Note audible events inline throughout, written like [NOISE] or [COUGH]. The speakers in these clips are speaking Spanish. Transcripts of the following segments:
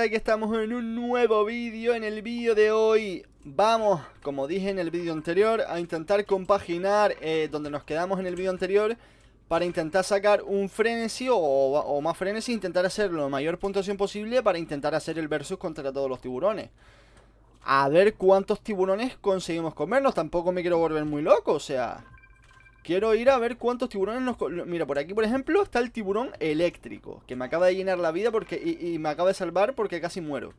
aquí estamos en un nuevo vídeo. En el vídeo de hoy vamos, como dije en el vídeo anterior, a intentar compaginar eh, donde nos quedamos en el vídeo anterior para intentar sacar un frenesí o, más frenesí, intentar hacer lo mayor puntuación posible para intentar hacer el versus contra todos los tiburones. A ver cuántos tiburones conseguimos comernos, tampoco me quiero volver muy loco, o sea... Quiero ir a ver cuántos tiburones nos... Mira, por aquí, por ejemplo, está el tiburón eléctrico, que me acaba de llenar la vida porque y, me acaba de salvar porque casi muero.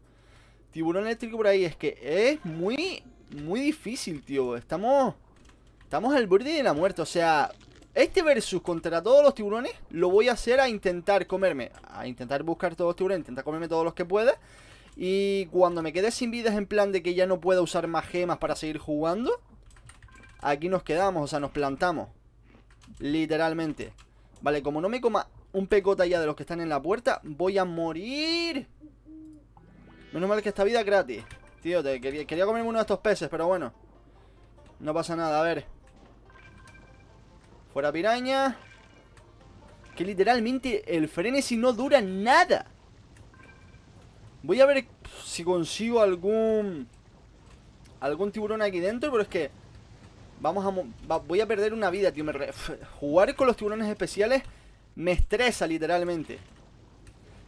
Tiburón eléctrico por ahí, es que es muy, muy difícil, tío. Estamos, estamos al borde de la muerte, o sea, este versus contra todos los tiburones lo voy a hacer a intentar comerme, a intentar buscar todos los tiburones, intentar comerme todos los que pueda. Y cuando me quede sin vidas en plan de que ya no pueda usar más gemas para seguir jugando, aquí nos quedamos, o sea, nos plantamos. Literalmente. Vale, como no me coma un pecota ya de los que están en la puerta, voy a morir. Menos mal que esta vida es gratis. Tío, quería, comer uno de estos peces, pero bueno. No pasa nada, a ver. Fuera piraña. Que literalmente el frenesí no dura nada. Voy a ver si consigo algún... Algún tiburón aquí dentro, pero es que... Vamos a... voy a perder una vida, tío. [LAUGHS] jugar con los tiburones especiales me estresa, literalmente.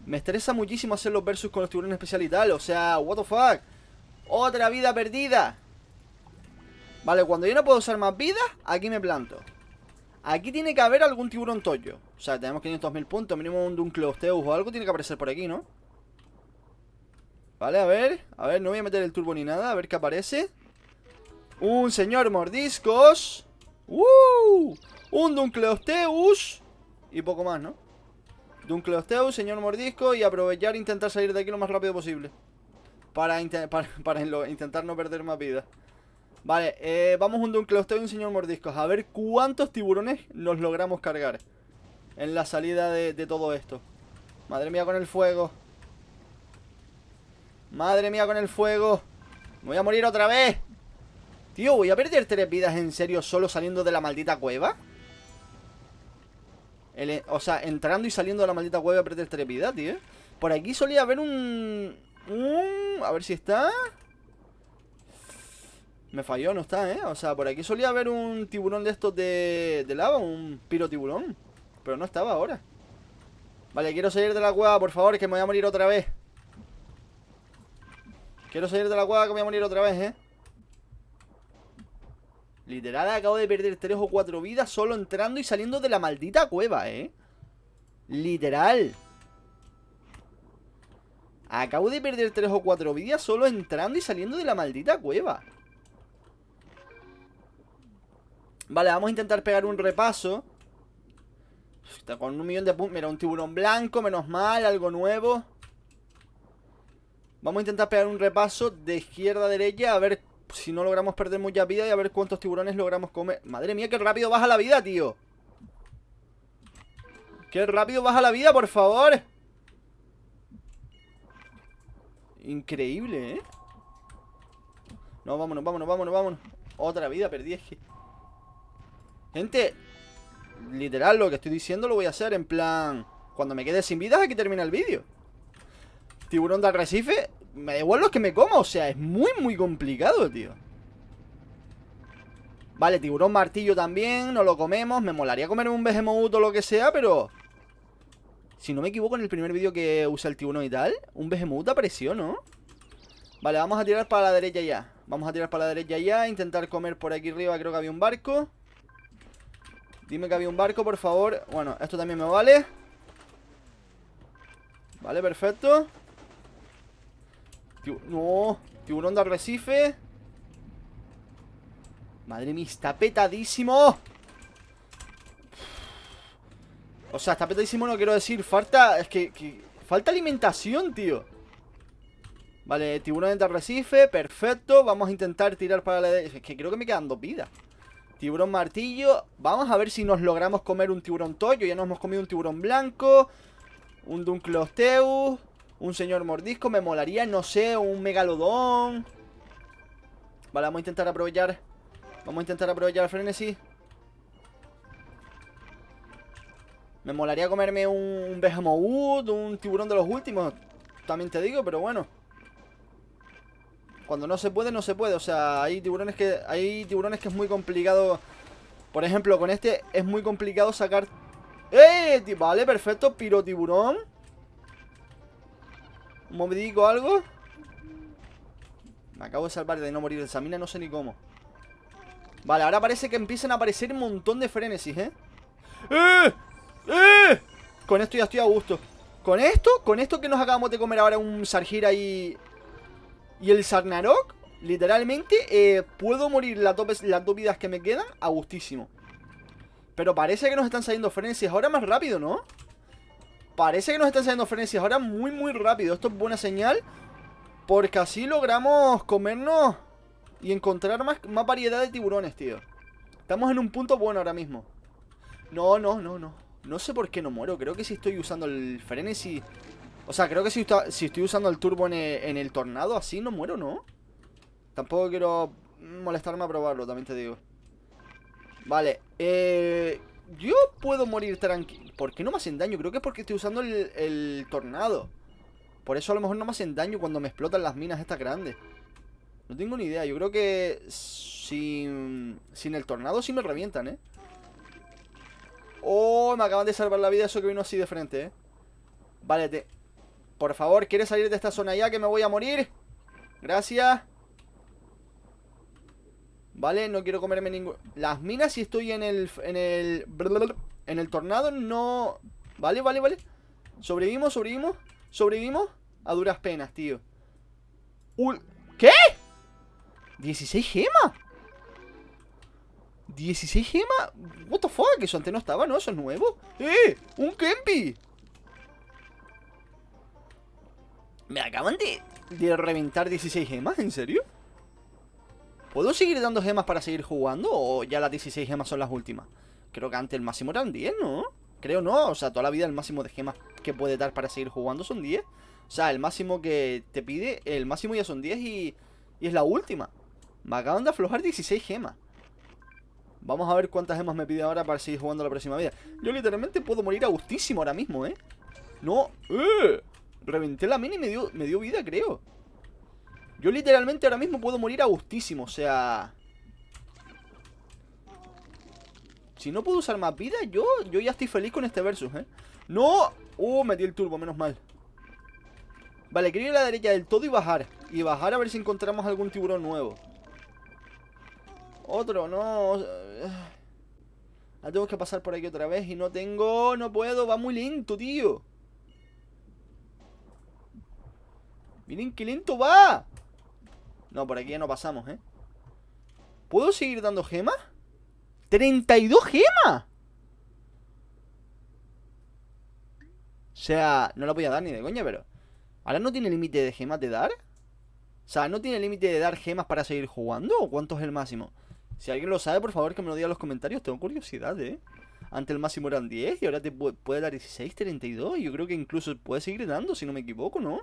Me estresa muchísimo hacer los versus con los tiburones especiales y tal. O sea, what the fuck. Otra vida perdida. Vale, cuando yo no puedo usar más vida, aquí me planto. Aquí tiene que haber algún tiburón toyo. O sea, tenemos 500.000 puntos, mínimo un Duncleosteus o algo tiene que aparecer por aquí, ¿no? Vale, a ver, a ver, no voy a meter el turbo ni nada, a ver qué aparece. Un señor mordiscos. ¡Uh! Un Duncleosteus. Y poco más, ¿no? Duncleosteus, señor mordisco. Y aprovechar e intentar salir de aquí lo más rápido posible. Para, intentar no perder más vida. Vale, eh, vamos un Duncleosteus y un señor mordiscos. A ver cuántos tiburones nos logramos cargar. En la salida de, de todo esto. Madre mía con el fuego. Madre mía con el fuego. Me voy a morir otra vez. Tío, voy a perder tres vidas en serio solo saliendo de la maldita cueva. o sea, entrando y saliendo de la maldita cueva a perder tres vidas, tío. Por aquí solía haber un... A ver si está... Me falló, no está, ¿eh? O sea, por aquí solía haber un tiburón de estos de, de lava, un piro tiburón. Pero no estaba ahora. Vale, quiero salir de la cueva, por favor, que me voy a morir otra vez. Quiero salir de la cueva, que me voy a morir otra vez, ¿eh? Literal, acabo de perder tres o cuatro vidas solo entrando y saliendo de la maldita cueva, ¿eh? Literal. Acabo de perder tres o cuatro vidas solo entrando y saliendo de la maldita cueva. Vale, vamos a intentar pegar un repaso. Está con un millón de puntos. Mira, un tiburón blanco, menos mal, algo nuevo. Vamos a intentar pegar un repaso de izquierda a derecha a ver si no logramos perder mucha vida y a ver cuántos tiburones logramos comer. Madre mía, qué rápido baja la vida, tío. Qué rápido baja la vida, por favor. Increíble, ¿eh? No, vámonos, vámonos, vámonos, vámonos. Otra vida, perdí. Gente, literal, lo que estoy diciendo lo voy a hacer en plan... Cuando me quede sin vida, aquí termina el vídeo. Tiburón de arrecife, me devuelvo los que me como. O sea, es muy, muy complicado, tío. Vale, tiburón martillo también, no lo comemos. Me molaría comer un behemoth o lo que sea, pero... Si no me equivoco, en el primer vídeo que usa el tiburón y tal, un behemoth apareció, ¿no? Vale, vamos a tirar para la derecha ya. Vamos a tirar para la derecha ya, intentar comer por aquí arriba, creo que había un barco. Dime que había un barco, por favor. Bueno, esto también me vale. Vale, perfecto no, tiburón de arrecife. Madre mía, está petadísimo. O sea, está petadísimo, no quiero decir. Falta. Es que, falta alimentación, tío. Vale, tiburón de arrecife. Perfecto. Vamos a intentar tirar para la Es que creo que me quedan dos vidas. Tiburón martillo. Vamos a ver si nos logramos comer un tiburón toyo. Ya nos hemos comido un tiburón blanco. Un Dunclosteus. Un señor mordisco me molaría, no sé, un megalodón. Vale, vamos a intentar aprovechar. Vamos a intentar aprovechar el frenesí. Me molaría comerme un Behemoth, un tiburón de los últimos. También te digo, pero bueno. Cuando no se puede, no se puede. O sea, hay tiburones que. Hay tiburones que es muy complicado. Por ejemplo, con este es muy complicado sacar. ¡Eh! Vale, perfecto. Piro tiburón. ¿Un momentico algo? Me acabo de salvar de no morir de esa mina, no sé ni cómo Vale, ahora parece que empiezan a aparecer un montón de frenesis, ¿eh? ¡Eh! ¡Eh! Con esto ya estoy a gusto ¿Con esto? ¿Con esto que nos acabamos de comer ahora un Sargira y... Y el Sarnarok? Literalmente, eh, puedo morir las dos, las dos vidas que me quedan a gustísimo Pero parece que nos están saliendo frenesis ahora más rápido, ¿no? Parece que nos están saliendo frenesí ahora muy, muy rápido. Esto es buena señal. Porque así logramos comernos y encontrar más, más variedad de tiburones, tío. Estamos en un punto bueno ahora mismo. No, no, no, no. No sé por qué no muero. Creo que si estoy usando el frenesí... O sea, creo que si, si estoy usando el turbo en en el tornado, así no muero, ¿no? Tampoco quiero molestarme a probarlo, también te digo. Vale, eh, yo puedo morir tranquilo. ¿Por qué no me hacen daño? Creo que es porque estoy usando el, el tornado. Por eso a lo mejor no me hacen daño cuando me explotan las minas estas grandes. No tengo ni idea. Yo creo que sin, sin el tornado sí me revientan, ¿eh? Oh, me acaban de salvar la vida eso que vino así de frente, ¿eh? Vale, te... Por favor, ¿quieres salir de esta zona ya que me voy a morir? Gracias. ¿Vale? No quiero comerme ningún... Las minas si estoy en el... En el... En el tornado no... Vale, vale, vale Sobrevivimos, sobrevivimos Sobrevivimos A duras penas, tío ¿Qué? ¿16 gemas? ¿16 gemas? What the fuck, eso antes no estaba, ¿no? Eso es nuevo ¡Eh! ¡Un Kempi! Me acaban de... De reventar 16 gemas, ¿en serio? ¿Puedo seguir dando gemas para seguir jugando? ¿O ya las 16 gemas son las últimas? Creo que antes el máximo eran 10, ¿no? Creo no, o sea, toda la vida el máximo de gemas que puede dar para seguir jugando son 10 O sea, el máximo que te pide, el máximo ya son 10 y, y es la última Me acaban de aflojar 16 gemas Vamos a ver cuántas gemas me pide ahora para seguir jugando la próxima vida Yo literalmente puedo morir a gustísimo ahora mismo, ¿eh? No, ¡eh! Reventé la mini y me dio, me dio vida, creo yo literalmente ahora mismo puedo morir a gustísimo, o sea... Si no puedo usar más vida, yo, yo ya estoy feliz con este versus, ¿eh? ¡No! ¡Uh! Metí el turbo, menos mal. Vale, quiero ir a la derecha del todo y bajar. Y bajar a ver si encontramos algún tiburón nuevo. Otro, no... Ah, tengo que pasar por aquí otra vez y no tengo... No puedo, va muy lento, tío. Miren qué lento va. No, por aquí ya no pasamos, ¿eh? ¿Puedo seguir dando gemas? ¡32 gemas! O sea, no la voy a dar ni de coña, pero... ¿Ahora no tiene límite de gemas de dar? O sea, ¿no tiene límite de dar gemas para seguir jugando? ¿O cuánto es el máximo? Si alguien lo sabe, por favor, que me lo diga en los comentarios. Tengo curiosidad, ¿eh? Antes el máximo eran 10 y ahora te puede dar 16, 32. Yo creo que incluso puede seguir dando, si no me equivoco, ¿no?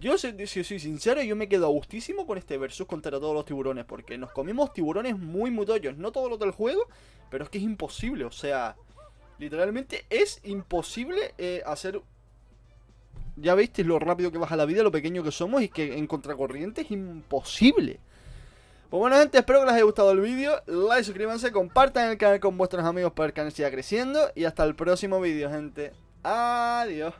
Yo, si, soy sincero, yo me quedo gustísimo con este versus contra todos los tiburones, porque nos comimos tiburones muy, muy No todo lo del juego, pero es que es imposible, o sea, literalmente es imposible eh, hacer... Ya viste lo rápido que baja la vida, lo pequeño que somos y que en contracorriente es imposible. Pues bueno gente, espero que les haya gustado el vídeo, like, suscríbanse, compartan el canal con vuestros amigos para que el canal siga creciendo y hasta el próximo vídeo gente. Adiós.